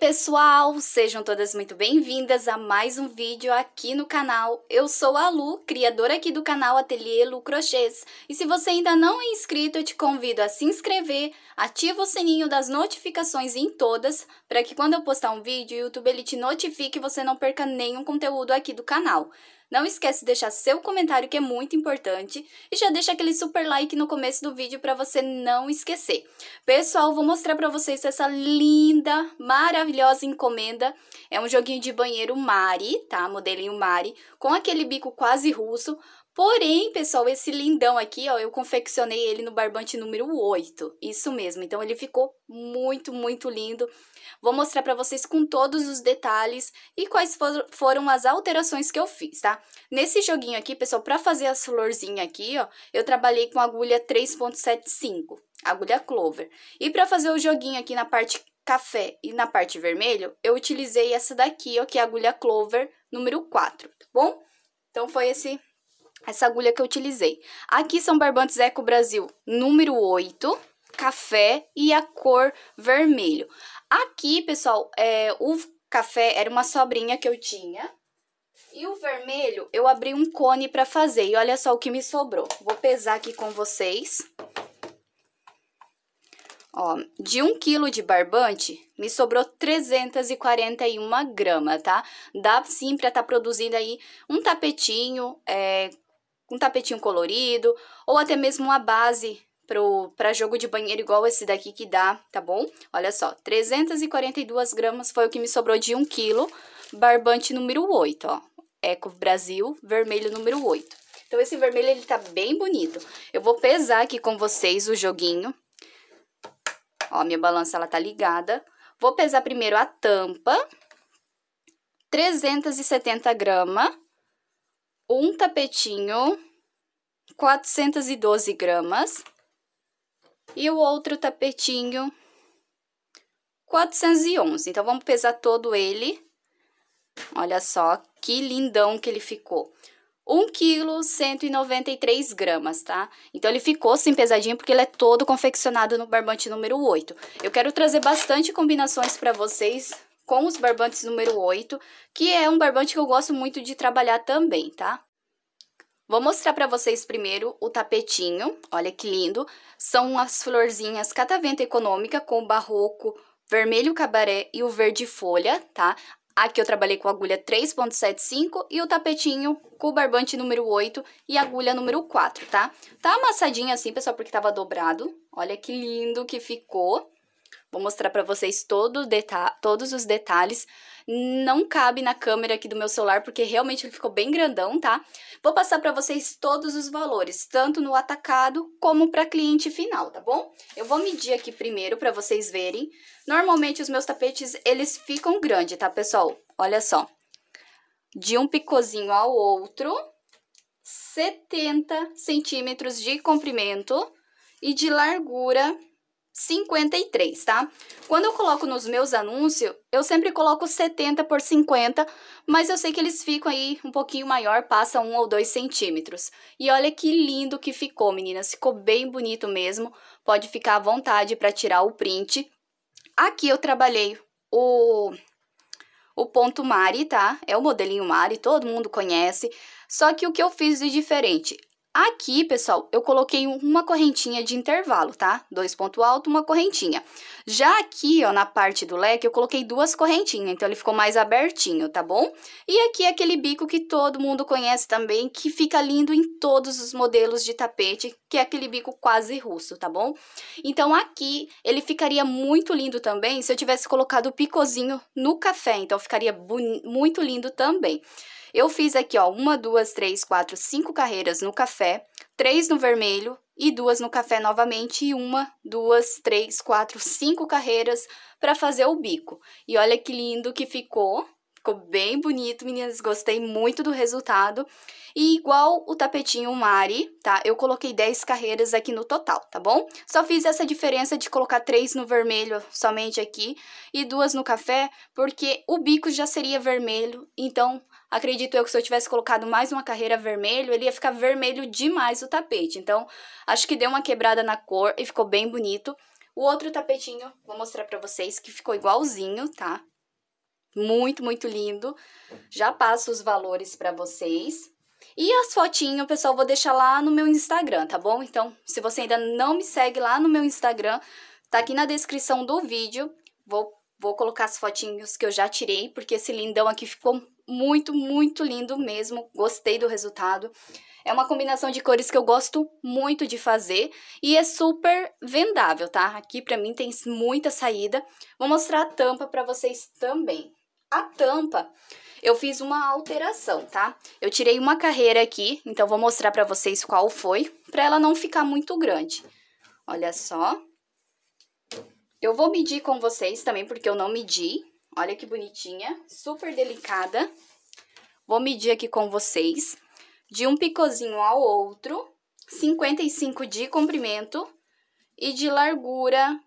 pessoal, sejam todas muito bem-vindas a mais um vídeo aqui no canal. Eu sou a Lu, criadora aqui do canal Ateliê Lu Crochês. E se você ainda não é inscrito, eu te convido a se inscrever, ativa o sininho das notificações em todas, para que quando eu postar um vídeo, o YouTube ele te notifique e você não perca nenhum conteúdo aqui do canal. Não esquece de deixar seu comentário que é muito importante e já deixa aquele super like no começo do vídeo para você não esquecer. Pessoal, vou mostrar para vocês essa linda, maravilhosa encomenda. É um joguinho de banheiro Mari, tá? Modelinho Mari, com aquele bico quase russo, Porém, pessoal, esse lindão aqui, ó, eu confeccionei ele no barbante número 8. Isso mesmo. Então, ele ficou muito, muito lindo. Vou mostrar para vocês com todos os detalhes e quais for, foram as alterações que eu fiz, tá? Nesse joguinho aqui, pessoal, para fazer as florzinhas aqui, ó, eu trabalhei com agulha 3.75, agulha clover. E para fazer o joguinho aqui na parte café e na parte vermelho, eu utilizei essa daqui, ó, que é a agulha clover número 4, tá bom? Então, foi esse essa agulha que eu utilizei. Aqui são barbantes Eco Brasil número 8, café e a cor vermelho. Aqui, pessoal, é, o café era uma sobrinha que eu tinha. E o vermelho, eu abri um cone para fazer. E olha só o que me sobrou. Vou pesar aqui com vocês. Ó, de 1 um quilo de barbante, me sobrou 341 gramas, tá? Dá sim pra tá produzindo aí um tapetinho, é, um tapetinho colorido, ou até mesmo uma base para jogo de banheiro igual esse daqui que dá, tá bom? Olha só, 342 gramas foi o que me sobrou de 1 quilo, barbante número 8, ó. Eco Brasil, vermelho número 8. Então, esse vermelho, ele tá bem bonito. Eu vou pesar aqui com vocês o joguinho. Ó, minha balança, ela tá ligada. Vou pesar primeiro a tampa. 370 gramas. Um tapetinho. 412 gramas. E o outro tapetinho, 411. Então, vamos pesar todo ele. Olha só que lindão que ele ficou. 1 kg 193 gramas, tá? Então, ele ficou assim pesadinho porque ele é todo confeccionado no barbante número 8. Eu quero trazer bastante combinações para vocês com os barbantes número 8, que é um barbante que eu gosto muito de trabalhar também, tá? Vou mostrar para vocês primeiro o tapetinho, olha que lindo. São as florzinhas catavento econômica com o barroco vermelho cabaré e o verde folha, tá? Aqui eu trabalhei com agulha 3.75 e o tapetinho com barbante número 8 e agulha número 4, tá? Tá amassadinho assim, pessoal, porque tava dobrado. Olha que lindo que ficou. Vou mostrar para vocês todo todos os detalhes. Não cabe na câmera aqui do meu celular, porque realmente ele ficou bem grandão, tá? Vou passar para vocês todos os valores, tanto no atacado como para cliente final, tá bom? Eu vou medir aqui primeiro para vocês verem. Normalmente os meus tapetes, eles ficam grandes, tá, pessoal? Olha só. De um picozinho ao outro, 70 centímetros de comprimento e de largura 53, tá? Quando eu coloco nos meus anúncios, eu sempre coloco 70 por 50, mas eu sei que eles ficam aí um pouquinho maior, passa um ou dois centímetros. E olha que lindo que ficou, meninas. Ficou bem bonito mesmo. Pode ficar à vontade para tirar o print. Aqui eu trabalhei o, o ponto Mari, tá? É o modelinho Mari, todo mundo conhece. Só que o que eu fiz de diferente? Aqui, pessoal, eu coloquei uma correntinha de intervalo, tá? Dois ponto alto, uma correntinha. Já aqui, ó, na parte do leque, eu coloquei duas correntinhas, então ele ficou mais abertinho, tá bom? E aqui é aquele bico que todo mundo conhece também, que fica lindo em todos os modelos de tapete, que é aquele bico quase russo, tá bom? Então, aqui, ele ficaria muito lindo também se eu tivesse colocado o picozinho no café, então ficaria muito lindo também. Eu fiz aqui, ó, uma, duas, três, quatro, cinco carreiras no café, três no vermelho e duas no café novamente, e uma, duas, três, quatro, cinco carreiras para fazer o bico. E olha que lindo que ficou. Ficou bem bonito, meninas. Gostei muito do resultado. E igual o tapetinho Mari, tá? Eu coloquei 10 carreiras aqui no total, tá bom? Só fiz essa diferença de colocar três no vermelho somente aqui e duas no café, porque o bico já seria vermelho, então acredito eu que se eu tivesse colocado mais uma carreira vermelho, ele ia ficar vermelho demais o tapete. Então, acho que deu uma quebrada na cor e ficou bem bonito. O outro tapetinho, vou mostrar pra vocês, que ficou igualzinho, tá? Muito, muito lindo. Já passo os valores pra vocês. E as fotinhas, pessoal, vou deixar lá no meu Instagram, tá bom? Então, se você ainda não me segue lá no meu Instagram, tá aqui na descrição do vídeo. Vou, vou colocar as fotinhas que eu já tirei, porque esse lindão aqui ficou muito, muito lindo mesmo. Gostei do resultado. É uma combinação de cores que eu gosto muito de fazer e é super vendável, tá? Aqui pra mim tem muita saída. Vou mostrar a tampa pra vocês também. A tampa, eu fiz uma alteração, tá? Eu tirei uma carreira aqui, então vou mostrar pra vocês qual foi, pra ela não ficar muito grande. Olha só. Eu vou medir com vocês também, porque eu não medi, Olha que bonitinha, super delicada. Vou medir aqui com vocês. De um picôzinho ao outro, 55 de comprimento e de largura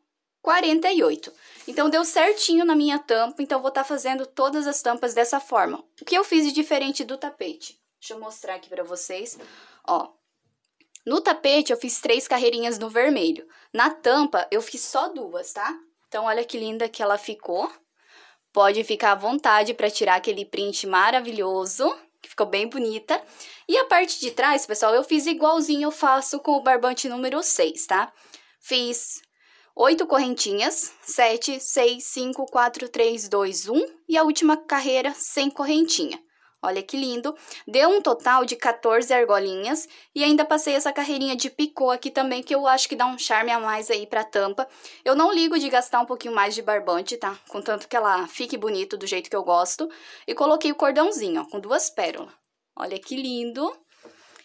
48. Então, deu certinho na minha tampa, então vou estar tá fazendo todas as tampas dessa forma. O que eu fiz de diferente do tapete? Deixa eu mostrar aqui pra vocês, ó. No tapete, eu fiz três carreirinhas no vermelho. Na tampa, eu fiz só duas, tá? Então, olha que linda que ela ficou. Pode ficar à vontade para tirar aquele print maravilhoso, que ficou bem bonita. E a parte de trás, pessoal, eu fiz igualzinho eu faço com o barbante número 6, tá? Fiz oito correntinhas, 7, 6, 5, 4, 3, 2, 1 e a última carreira sem correntinha. Olha que lindo. Deu um total de 14 argolinhas e ainda passei essa carreirinha de picô aqui também, que eu acho que dá um charme a mais aí pra tampa. Eu não ligo de gastar um pouquinho mais de barbante, tá? Contanto que ela fique bonito do jeito que eu gosto. E coloquei o cordãozinho, ó, com duas pérolas. Olha que lindo.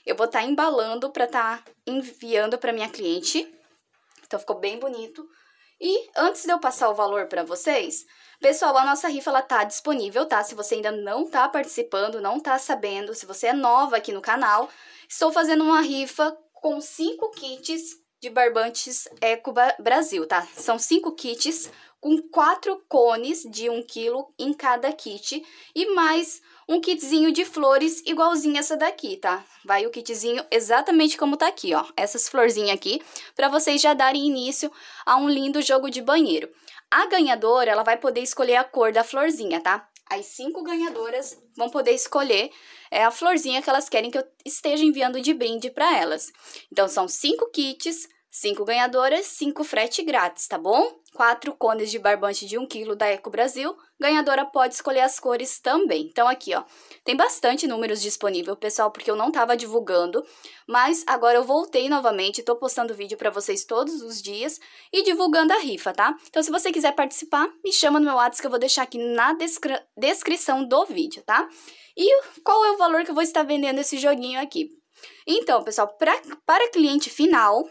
Eu vou estar tá embalando pra estar tá enviando pra minha cliente. Então, ficou bem bonito. E antes de eu passar o valor para vocês, pessoal, a nossa rifa ela tá disponível, tá? Se você ainda não tá participando, não tá sabendo, se você é nova aqui no canal, estou fazendo uma rifa com cinco kits de barbantes Eco é Brasil, tá? São cinco kits com quatro cones de um quilo em cada kit e mais um kitzinho de flores igualzinho essa daqui, tá? Vai o kitzinho exatamente como tá aqui, ó. Essas florzinhas aqui, para vocês já darem início a um lindo jogo de banheiro. A ganhadora, ela vai poder escolher a cor da florzinha, tá? As cinco ganhadoras vão poder escolher é, a florzinha que elas querem que eu esteja enviando de brinde para elas. Então, são cinco kits Cinco ganhadoras, cinco frete grátis, tá bom? Quatro cones de barbante de 1 kg da Eco Brasil. Ganhadora pode escolher as cores também. Então aqui, ó, tem bastante números disponível, pessoal, porque eu não tava divulgando, mas agora eu voltei novamente, tô postando vídeo para vocês todos os dias e divulgando a rifa, tá? Então se você quiser participar, me chama no meu WhatsApp que eu vou deixar aqui na descri descrição do vídeo, tá? E qual é o valor que eu vou estar vendendo esse joguinho aqui? Então, pessoal, pra, para cliente final,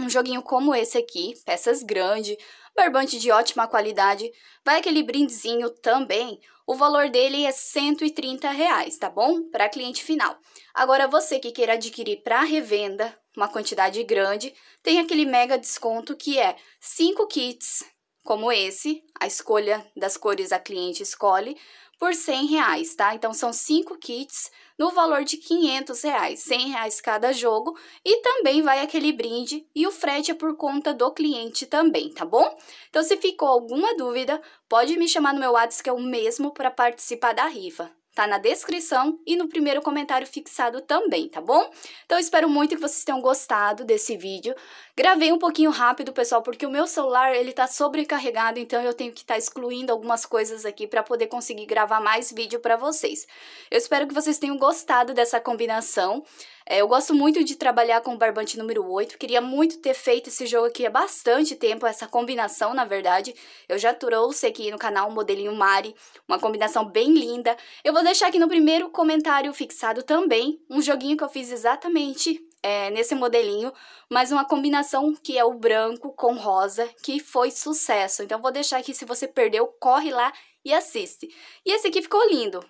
um joguinho como esse aqui, peças grande, barbante de ótima qualidade, vai aquele brindezinho também. O valor dele é 130, reais, tá bom? Para cliente final. Agora você que queira adquirir para revenda, uma quantidade grande, tem aquele mega desconto que é 5 kits como esse, a escolha das cores a cliente escolhe, por 100 reais, tá? Então, são cinco kits no valor de 500 reais, 100 reais cada jogo e também vai aquele brinde e o frete é por conta do cliente também, tá bom? Então, se ficou alguma dúvida, pode me chamar no meu WhatsApp que é o mesmo para participar da rifa, tá na descrição e no primeiro comentário fixado também, tá bom? Então espero muito que vocês tenham gostado desse vídeo. Gravei um pouquinho rápido, pessoal, porque o meu celular ele tá sobrecarregado, então eu tenho que estar tá excluindo algumas coisas aqui para poder conseguir gravar mais vídeo para vocês. Eu espero que vocês tenham gostado dessa combinação. É, eu gosto muito de trabalhar com o barbante número 8. Queria muito ter feito esse jogo aqui há bastante tempo, essa combinação, na verdade. Eu já trouxe aqui no canal um modelinho Mari, uma combinação bem linda. Eu vou deixar aqui no primeiro comentário fixado também um joguinho que eu fiz exatamente é, nesse modelinho, mas uma combinação que é o branco com rosa, que foi sucesso. Então, vou deixar aqui, se você perdeu, corre lá e assiste. E esse aqui ficou lindo.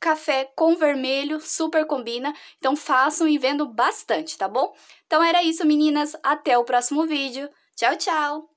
Café com vermelho, super combina. Então façam e vendo bastante, tá bom? Então era isso, meninas. Até o próximo vídeo. Tchau, tchau!